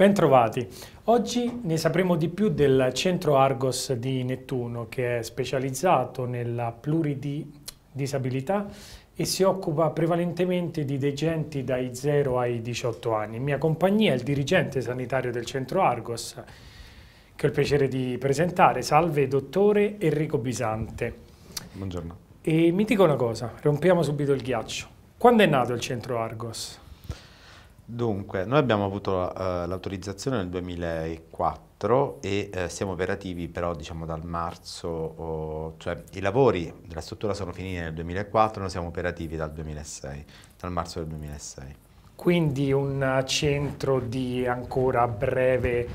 Bentrovati. Oggi ne sapremo di più del centro Argos di Nettuno che è specializzato nella pluridisabilità e si occupa prevalentemente di degenti dai 0 ai 18 anni. In mia compagnia è il dirigente sanitario del centro Argos che ho il piacere di presentare. Salve dottore Enrico Bisante. Buongiorno. E mi dico una cosa, rompiamo subito il ghiaccio. Quando è nato il centro Argos? Dunque, noi abbiamo avuto uh, l'autorizzazione nel 2004 e uh, siamo operativi però diciamo dal marzo, o, cioè i lavori della struttura sono finiti nel 2004, noi siamo operativi dal 2006, dal marzo del 2006. Quindi un centro di ancora breve,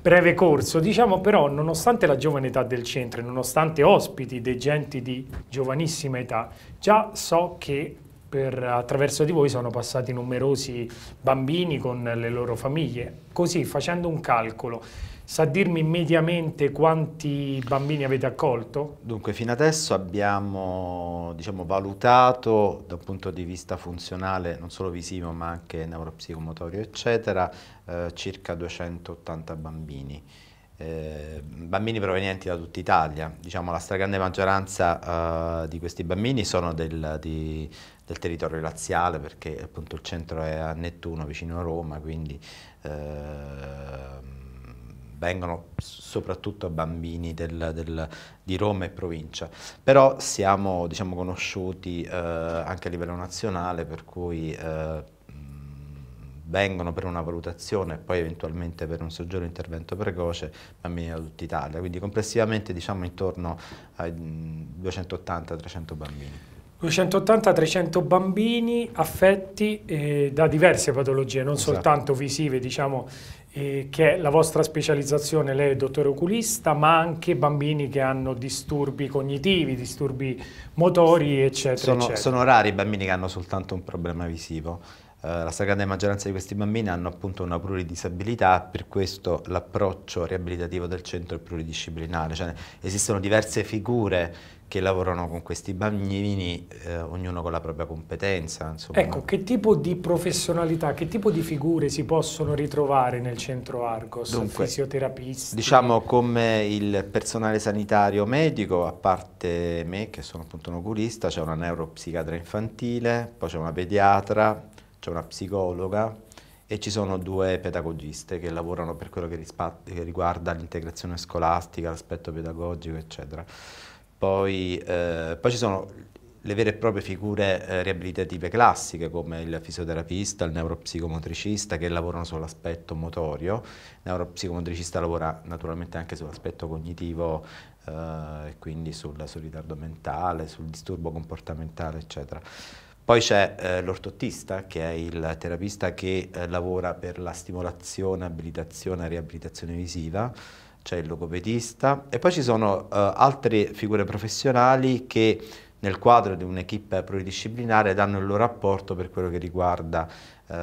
breve corso, diciamo però nonostante la giovane età del centro e nonostante ospiti dei genti di giovanissima età, già so che per, attraverso di voi sono passati numerosi bambini con le loro famiglie. Così, facendo un calcolo, sa dirmi mediamente quanti bambini avete accolto? Dunque, fino adesso abbiamo diciamo, valutato da un punto di vista funzionale, non solo visivo ma anche neuropsicomotorio, eccetera, eh, circa 280 bambini. Eh, bambini provenienti da tutta Italia. Diciamo, la stragrande maggioranza eh, di questi bambini sono del, di, del, territorio laziale perché appunto il centro è a Nettuno, vicino a Roma, quindi eh, vengono soprattutto bambini del, del, di Roma e provincia. Però siamo diciamo, conosciuti eh, anche a livello nazionale per cui eh, vengono per una valutazione e poi eventualmente per un soggiorno intervento precoce bambini da tutta Italia, quindi complessivamente diciamo intorno ai 280-300 mm, bambini. 280-300 bambini affetti eh, da diverse patologie, non esatto. soltanto visive, diciamo, eh, che è la vostra specializzazione, lei è dottore oculista, ma anche bambini che hanno disturbi cognitivi, disturbi motori, eccetera. Sono, eccetera. sono rari i bambini che hanno soltanto un problema visivo. Eh, la stragrande maggioranza di questi bambini hanno appunto una pluridisabilità, per questo l'approccio riabilitativo del centro è pluridisciplinare, cioè esistono diverse figure che lavorano con questi bambini, eh, ognuno con la propria competenza. Insomma. Ecco, che tipo di professionalità, che tipo di figure si possono ritrovare nel centro Argos? Dunque, Fisioterapisti? Diciamo come il personale sanitario medico, a parte me che sono appunto un oculista, c'è una neuropsichiatra infantile, poi c'è una pediatra, c'è una psicologa e ci sono due pedagogiste che lavorano per quello che, che riguarda l'integrazione scolastica, l'aspetto pedagogico, eccetera. Poi, eh, poi, ci sono le vere e proprie figure eh, riabilitative classiche come il fisioterapista, il neuropsicomotricista che lavorano sull'aspetto motorio, il neuropsicomotricista lavora naturalmente anche sull'aspetto cognitivo eh, quindi sul, sul ritardo mentale, sul disturbo comportamentale eccetera. Poi c'è eh, l'ortottista, che è il terapista che eh, lavora per la stimolazione, abilitazione e riabilitazione visiva, c'è il logopedista e poi ci sono eh, altre figure professionali che nel quadro di un'equipe pluridisciplinare danno il loro apporto per quello che riguarda eh,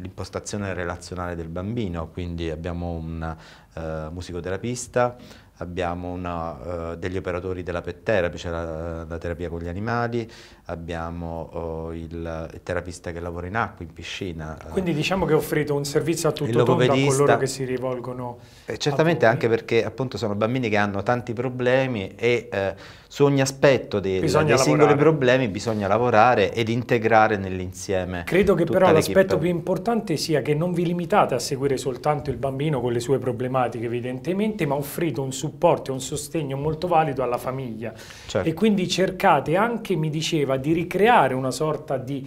l'impostazione relazionale del bambino, quindi abbiamo un eh, musicoterapista, abbiamo una, uh, degli operatori della petterapia, c'è cioè la, la, terapia con gli animali, abbiamo uh, il, terapista che lavora in acqua, in piscina. Eh. Quindi diciamo che offrite un servizio a tutto il tondo a coloro che si rivolgono. Eh, certamente anche perché appunto sono bambini che hanno tanti problemi e eh, su ogni aspetto dei, dei singoli problemi bisogna lavorare ed integrare nell'insieme. Credo che però l'aspetto più importante sia che non vi limitate a seguire soltanto il bambino con le sue problematiche evidentemente, ma offrite un supporto e un sostegno molto valido alla famiglia. Certo. E quindi cercate anche, mi diceva, di ricreare una sorta di,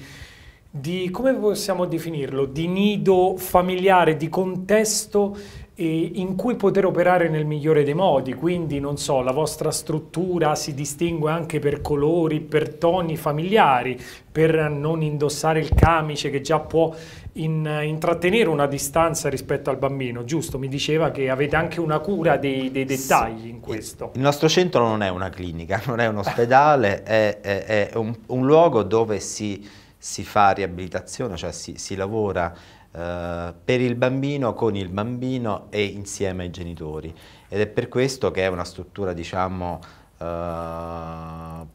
di come possiamo definirlo, di nido familiare, di contesto in cui poter operare nel migliore dei modi, quindi non so, la vostra struttura si distingue anche per colori, per toni familiari, per non indossare il camice che già può in, intrattenere una distanza rispetto al bambino, giusto? Mi diceva che avete anche una cura dei, dei dettagli sì. in questo. Il nostro centro non è una clinica, non è un ospedale, è, è, è un, un, luogo dove si, si fa riabilitazione, cioè si, si lavora eh, per il bambino, con il bambino e insieme ai genitori. Ed è per questo che è una struttura, diciamo, eh,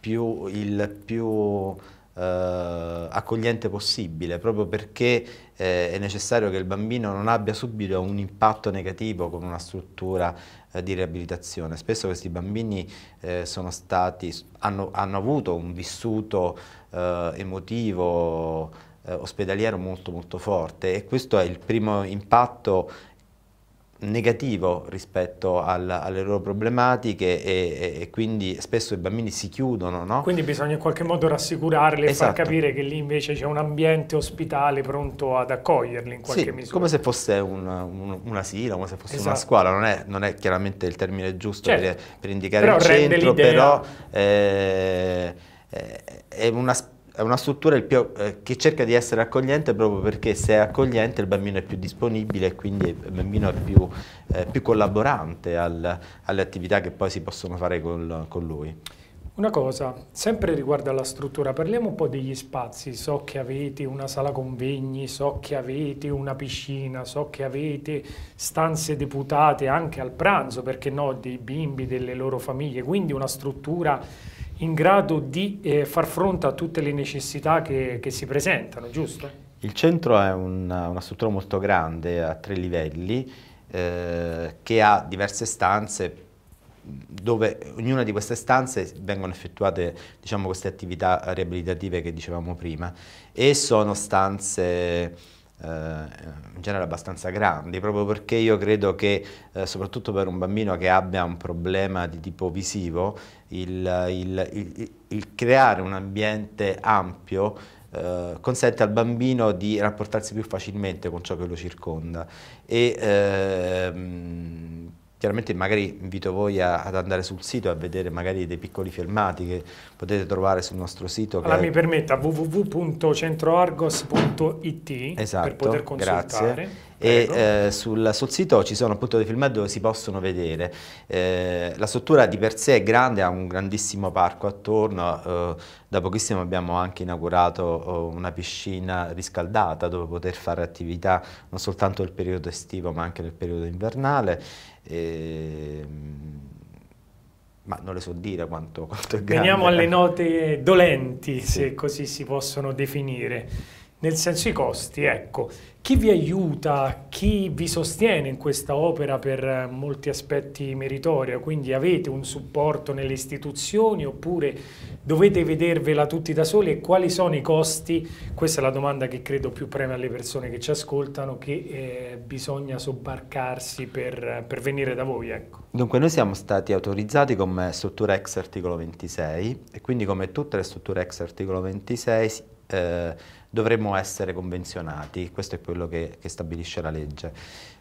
più, il più eh, accogliente possibile, proprio perché eh, è necessario che il bambino non abbia subito un impatto negativo con una struttura eh, di riabilitazione. Spesso questi bambini eh, stati, hanno, hanno, avuto un vissuto emotivo eh, ospedaliero molto molto forte e questo è il primo impatto negativo rispetto al, alle loro problematiche e, e, quindi spesso i bambini si chiudono. No? Quindi bisogna in qualche modo rassicurarli esatto. e far esatto. capire che lì invece c'è un ambiente ospitale pronto ad accoglierli in qualche sì, misura. come se fosse un, un, un asilo, come se fosse esatto. una scuola, non è, non è, chiaramente il termine giusto certo. per, per, indicare però il centro, però eh, eh è aspetto è una struttura più, eh, che cerca di essere accogliente proprio perché se è accogliente il bambino è più disponibile e quindi il bambino è più, eh, più collaborante al, alle attività che poi si possono fare col, con lui. Una cosa, sempre riguardo alla struttura, parliamo un po' degli spazi. So che avete una sala convegni, so che avete una piscina, so che avete stanze deputate anche al pranzo, perché no, dei bimbi, delle loro famiglie, quindi una struttura in grado di eh, far fronte a tutte le necessità che, che si presentano, giusto? Il centro è una, una struttura molto grande a tre livelli eh, che ha diverse stanze dove ognuna di queste stanze vengono effettuate diciamo, queste attività riabilitative che dicevamo prima e sono stanze eh, in genere abbastanza grandi, proprio perché io credo che eh, soprattutto per un bambino che abbia un problema di tipo visivo, il, il, il, il creare un ambiente ampio eh, consente al bambino di rapportarsi più facilmente con ciò che lo circonda e ehm, Chiaramente magari invito voi a, ad andare sul sito a vedere magari dei piccoli filmati che potete trovare sul nostro sito. Allora è... mi permetta www.centroargos.it esatto, per poter consultare. Grazie. E eh, sul, sul, sito ci sono appunto dei filmati dove si possono vedere. Eh, la struttura di per sé è grande, ha un grandissimo parco attorno. Eh, da pochissimo abbiamo anche inaugurato oh, una piscina riscaldata dove poter fare attività non soltanto nel periodo estivo ma anche nel periodo invernale. Ehm, ma non le so dire quanto, quanto è grande. Veniamo alle note dolenti, sì. se così si possono definire nel senso i costi, ecco, chi vi aiuta, chi vi sostiene in questa opera per eh, molti aspetti meritoria, quindi avete un supporto nelle istituzioni oppure dovete vedervela tutti da soli e quali sono i costi? Questa è la domanda che credo più preme alle persone che ci ascoltano, che eh, bisogna sobbarcarsi per, per, venire da voi. Ecco. Dunque noi siamo stati autorizzati come struttura ex articolo 26 e quindi come tutte le strutture ex articolo 26 eh, dovremmo essere convenzionati, questo è quello che, che stabilisce la legge.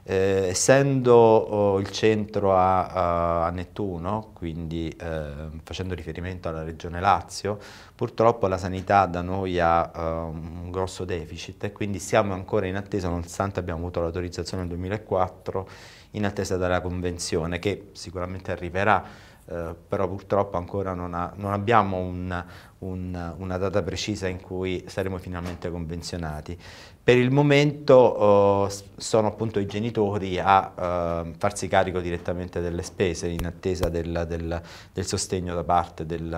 Eh, essendo oh, il centro a, a Nettuno, quindi eh, facendo riferimento alla regione Lazio, purtroppo la sanità da noi ha uh, un grosso deficit e quindi siamo ancora in attesa, nonostante abbiamo avuto l'autorizzazione nel 2004, in attesa della convenzione che sicuramente arriverà eh, però purtroppo ancora non, ha, non abbiamo un, un, una data precisa in cui saremo finalmente convenzionati. Per il momento eh, sono appunto i genitori a eh, farsi carico direttamente delle spese in attesa del, del, del sostegno da parte del,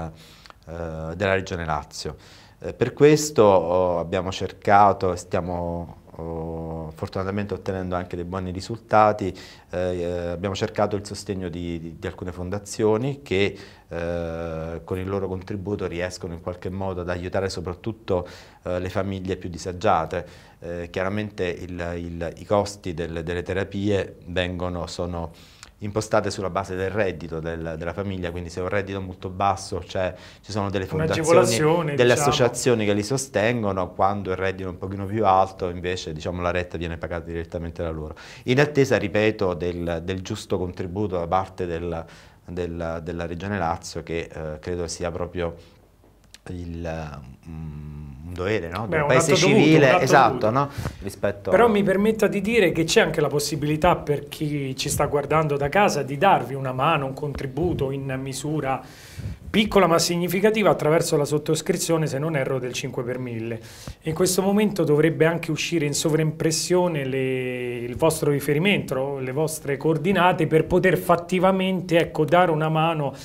eh, della Regione Lazio. Eh, per questo oh, abbiamo cercato e stiamo oh, fortunatamente ottenendo anche dei buoni risultati. Eh, eh, abbiamo cercato il sostegno di, di, di alcune fondazioni che eh, con il loro contributo riescono in qualche modo ad aiutare soprattutto eh, le famiglie più disagiate. Eh, chiaramente il, il, i costi del, delle terapie vengono, sono impostate sulla base del reddito del, della famiglia, quindi se è un reddito molto basso cioè, ci sono delle fondazioni, delle diciamo. associazioni che li sostengono, quando il reddito è un pochino più alto invece diciamo, la retta viene pagata direttamente da loro. In attesa, ripeto, del, del giusto contributo da parte del, della regione Lazio che eh, credo sia proprio il, mm, mm, un dovere no? del paese civile, esatto, dovuto, esatto, no? rispetto Però a... mi permetta di dire che c'è anche la possibilità per chi ci sta guardando da casa di darvi una mano, un contributo in misura piccola ma significativa attraverso la sottoscrizione, se non erro, del 5 per 1000. In questo momento dovrebbe anche uscire in sovraimpressione le, il vostro riferimento, le vostre coordinate per poter fattivamente ecco, dare una mano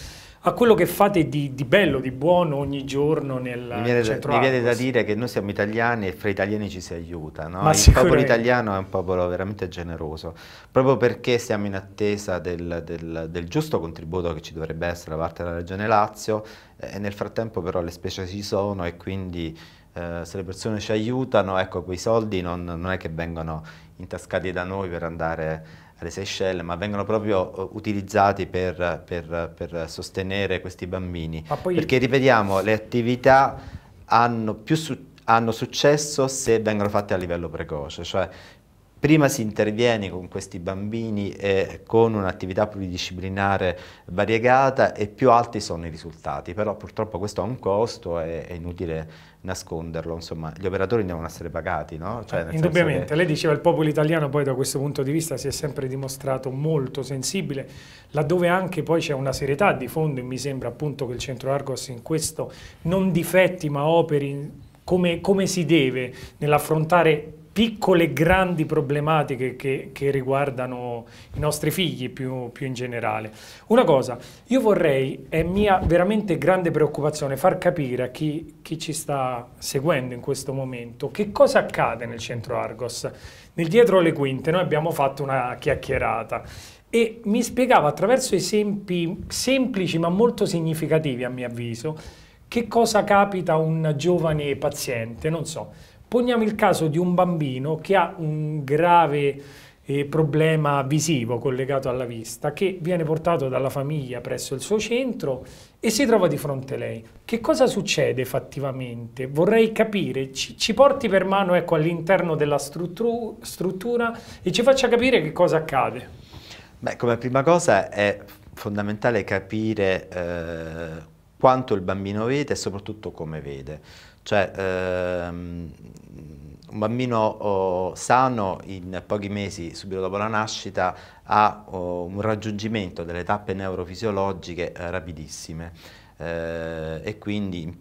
a quello che fate di, di bello, di buono ogni giorno nel mi viene, da, mi viene da dire che noi siamo italiani e fra italiani ci si aiuta. No? Il popolo italiano è un popolo veramente generoso, proprio perché siamo in attesa del, del, del giusto contributo che ci dovrebbe essere da parte della Regione Lazio eh, e nel frattempo però le specie ci sono e quindi... Eh, se le persone ci aiutano, ecco, quei soldi non, non è che vengono intascati da noi per andare alle Seychelles, ma vengono proprio eh, utilizzati per, per, per sostenere questi bambini. Poi... Perché ripetiamo, le attività hanno più successo hanno successo se vengono fatte a livello precoce, cioè Prima si interviene con questi bambini e eh, con un'attività pluridisciplinare variegata e più alti sono i risultati, però purtroppo questo ha un costo e è inutile nasconderlo, insomma gli operatori devono essere pagati. No? Cioè, Indubbiamente, che... lei diceva il popolo italiano poi da questo punto di vista si è sempre dimostrato molto sensibile, laddove anche poi c'è una serietà di fondo e mi sembra appunto che il centro Argos in questo non difetti ma operi come, come si deve nell'affrontare piccole e grandi problematiche che, che, riguardano i nostri figli più, più, in generale. Una cosa, io vorrei, è mia veramente grande preoccupazione, far capire a chi, chi ci sta seguendo in questo momento che cosa accade nel centro Argos. Nel dietro le quinte noi abbiamo fatto una chiacchierata e mi spiegava attraverso esempi semplici ma molto significativi a mio avviso che cosa capita a un giovane paziente, non so, Poniamo il caso di un bambino che ha un grave eh, problema visivo collegato alla vista che viene portato dalla famiglia presso il suo centro e si trova di fronte a lei. Che cosa succede fattivamente? Vorrei capire, ci, ci porti per mano ecco, all'interno della struttura, struttura e ci faccia capire che cosa accade. Beh, come prima cosa è fondamentale capire eh, quanto il bambino vede e soprattutto come vede. Cioè, ehm, un bambino oh, sano in pochi mesi subito dopo la nascita ha oh, un raggiungimento delle tappe neurofisiologiche eh, rapidissime eh, e quindi in,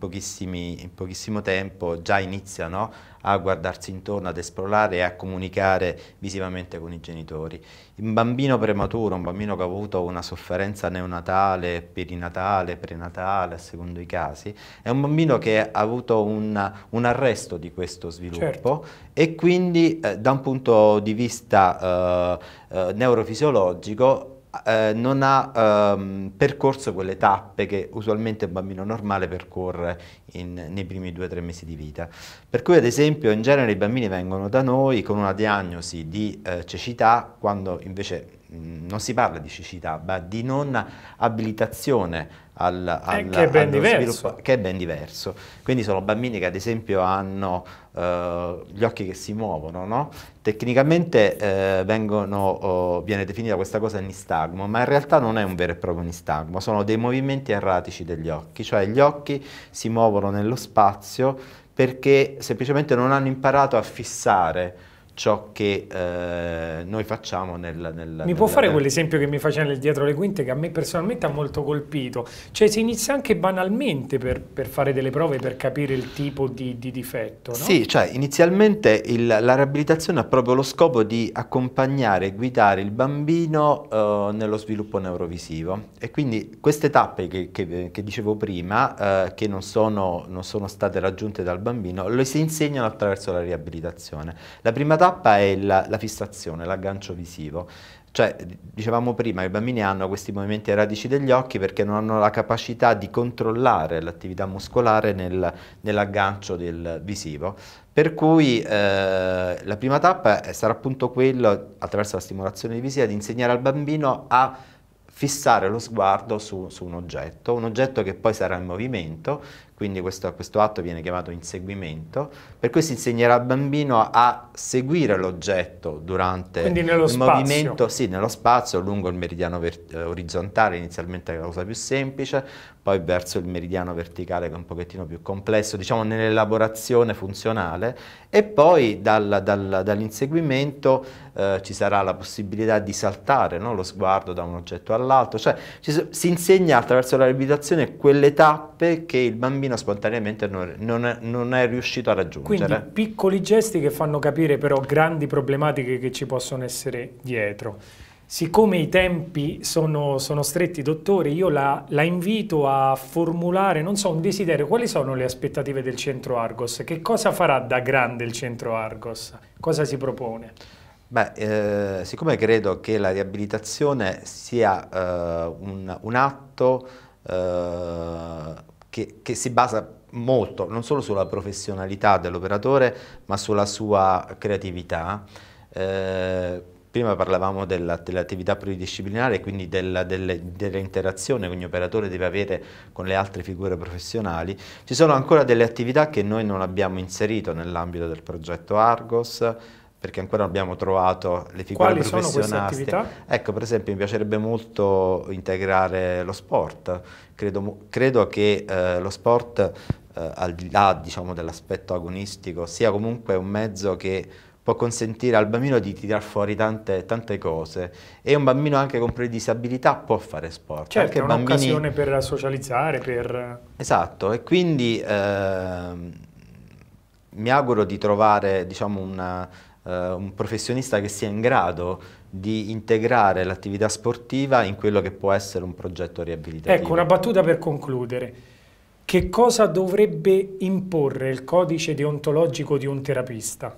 in, pochissimo tempo già iniziano a guardarsi intorno, ad esplorare e a comunicare visivamente con i genitori. Un bambino prematuro, un bambino che ha avuto una sofferenza neonatale, perinatale, prenatale, a secondo i casi, è un bambino che ha avuto un, un arresto di questo sviluppo certo e quindi eh, da un punto di vista eh, eh, neurofisiologico eh, non ha ehm, percorso quelle tappe che usualmente un bambino normale percorre in, nei primi due o tre mesi di vita. Per cui ad esempio in genere i bambini vengono da noi con una diagnosi di eh, cecità quando invece Mm, non si parla di cecità, ma di non abilitazione al, eh, al, che, è ben diverso. che è ben diverso. Quindi sono bambini che ad esempio hanno eh, gli occhi che si muovono, no? Tecnicamente eh, vengono, oh, viene definita questa cosa nistagmo, ma in realtà non è un vero e proprio nistagmo, sono dei movimenti erratici degli occhi, cioè gli occhi si muovono nello spazio perché semplicemente non hanno imparato a fissare ciò che eh, noi facciamo nel... nel mi nel, può fare quell'esempio che mi faceva nel dietro le quinte che a me personalmente ha molto colpito? Cioè si inizia anche banalmente per, per fare delle prove per capire il tipo di, di difetto, no? Sì, cioè inizialmente il, la riabilitazione ha proprio lo scopo di accompagnare e guidare il bambino eh, nello sviluppo neurovisivo e quindi queste tappe che, che, che dicevo prima, eh, che non sono, non sono, state raggiunte dal bambino, le si insegnano attraverso la riabilitazione. La prima tappa è il, la fissazione, l'aggancio visivo. Cioè, dicevamo prima, i bambini hanno questi movimenti ai radici degli occhi perché non hanno la capacità di controllare l'attività muscolare nel, nell'aggancio del visivo. Per cui eh, la prima tappa sarà appunto quella, attraverso la stimolazione visiva, di insegnare al bambino a fissare lo sguardo su, su, un oggetto, un oggetto che poi sarà in movimento, quindi questo, questo, atto viene chiamato inseguimento, per cui si insegnerà al bambino a seguire l'oggetto durante il spazio. movimento, sì, nello spazio, lungo il meridiano eh, orizzontale, inizialmente è la cosa più semplice, poi verso il meridiano verticale che è un pochettino più complesso, diciamo nell'elaborazione funzionale, e poi dal, dal, dall'inseguimento eh, ci sarà la possibilità di saltare no? lo sguardo da un oggetto all'altro, cioè ci, si insegna attraverso la riabilitazione quelle tappe che il bambino bambino spontaneamente non, non, non, è riuscito a raggiungere. Quindi piccoli gesti che fanno capire però grandi problematiche che ci possono essere dietro. Siccome i tempi sono, sono stretti, dottore, io la, la, invito a formulare, non so, un desiderio. Quali sono le aspettative del centro Argos? Che cosa farà da grande il centro Argos? Cosa si propone? Beh, eh, siccome credo che la riabilitazione sia eh, un, un, atto eh, che, che si basa molto non solo sulla professionalità dell'operatore ma sulla sua creatività. Eh, prima parlavamo dell'attività dell pluridisciplinare, quindi della, delle, dell'interazione che ogni operatore deve avere con le altre figure professionali. Ci sono ancora delle attività che noi non abbiamo inserito nell'ambito del progetto Argos, perché ancora non abbiamo trovato le figure Quali professionali. Ecco, per esempio, mi piacerebbe molto integrare lo sport. Credo, credo che eh, lo sport, eh, al di là diciamo, dell'aspetto agonistico, sia comunque un mezzo che può consentire al bambino di tirar fuori tante, tante, cose e un bambino anche con predisabilità può fare sport. Certo, è un'occasione bambini... per socializzare, per... Esatto, e quindi eh, mi auguro di trovare diciamo, una, eh, un professionista che sia in grado di integrare l'attività sportiva in quello che può essere un progetto riabilitativo. Ecco, una battuta per concludere. Che cosa dovrebbe imporre il codice deontologico di un terapista?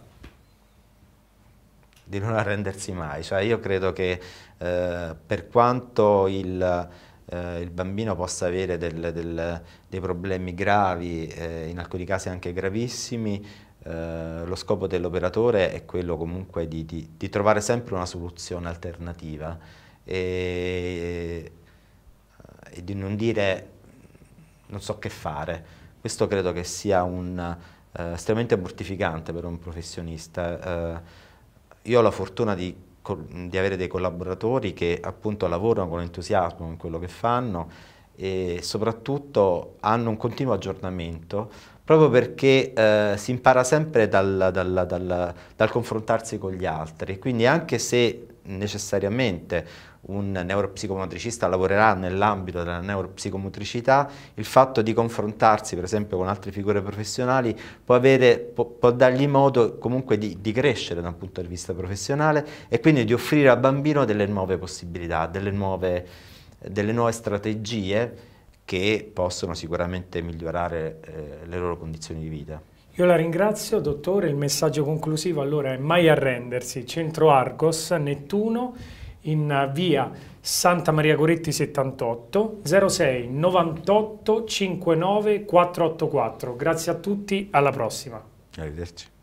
Di non arrendersi mai, cioè io credo che eh, per quanto il, eh, il, bambino possa avere del, del, dei problemi gravi, eh, in alcuni casi anche gravissimi, eh, lo scopo dell'operatore è quello comunque di, di, di, trovare sempre una soluzione alternativa e, e, di non dire non so che fare. Questo credo che sia un, eh, estremamente mortificante per un professionista. Eh, io ho la fortuna di, di avere dei collaboratori che appunto lavorano con entusiasmo in quello che fanno e soprattutto hanno un continuo aggiornamento proprio perché eh, si impara sempre dal, dal, dal, dal, confrontarsi con gli altri, quindi anche se necessariamente un neuropsicomotricista lavorerà nell'ambito della neuropsicomotricità, il fatto di confrontarsi per esempio con altre figure professionali può, avere, può, può dargli modo comunque di, di, crescere da un punto di vista professionale e quindi di offrire al bambino delle nuove possibilità, delle nuove, delle nuove strategie che possono sicuramente migliorare eh, le loro condizioni di vita. Io la ringrazio, dottore. Il messaggio conclusivo allora è mai arrendersi. Centro Argos, Nettuno, in eh, via Santa Maria Goretti 78 06 98 59 484. Grazie a tutti, alla prossima. Arrivederci.